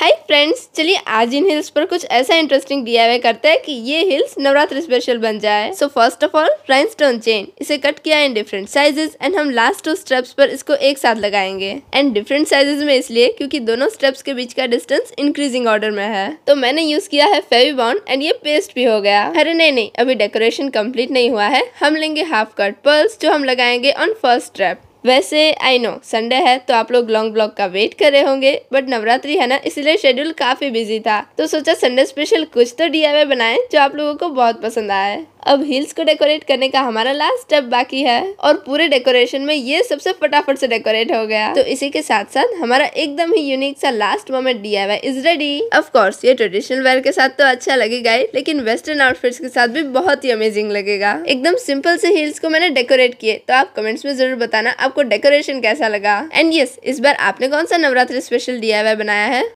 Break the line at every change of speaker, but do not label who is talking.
hi friends चलिए आज इन hills पर कुछ ऐसा इंटरेस्टिंग डीआईवाई करते हैं कि ये हिल्स नवरात्र स्पेशल बन जाए so first of all rhinestone chain इसे कट किया इन डिफरेंट साइजेस एंड हम लास्ट टू स्टेप्स पर इसको एक साथ लगाएंगे एंड डिफरेंट साइजेस में इसलिए क्योंकि दोनों स्टेप्स के बीच का डिस्टेंस इंक्रीजिंग ऑर्डर में है तो मैंने यूज किया है फेवी बॉन्ड एंड ये पेस्ट भी हो गया अरे नहीं नहीं अभी डेकोरेशन कम्प्लीट नहीं हुआ है हम लेंगे हाफ कट पर्स जो हम लगाएंगे ऑन फर्स्ट स्टेप वैसे आई नो संडे है तो आप लोग लॉन्ग ब्लॉग का वेट कर रहे होंगे बट नवरात्रि है ना इसलिए शेड्यूल काफी बिजी था तो सोचा संडे स्पेशल कुछ तो डी बनाए जो आप लोगों को बहुत पसंद आया अब हिल्स को डेकोरेट करने का हमारा लास्ट स्टेप बाकी है और पूरे डेकोरेशन में ये सबसे फटाफट से डेकोरेट हो गया तो इसी के साथ साथ हमारा एकदम ही यूनिक सा last moment D is ready of course ये ट्रेडिशनल वेयर के साथ तो अच्छा लगेगा ही लेकिन वेस्टर्न आउटफिट्स के साथ भी बहुत ही अमेजिंग लगेगा एकदम सिंपल से हिल्स को मैंने डेकोरेट किए तो आप कमेंट्स में जरूर बताना आपको डेकोरेशन कैसा लगा एंड यस इस बार आपने कौन सा नवरात्रि स्पेशल डी बनाया है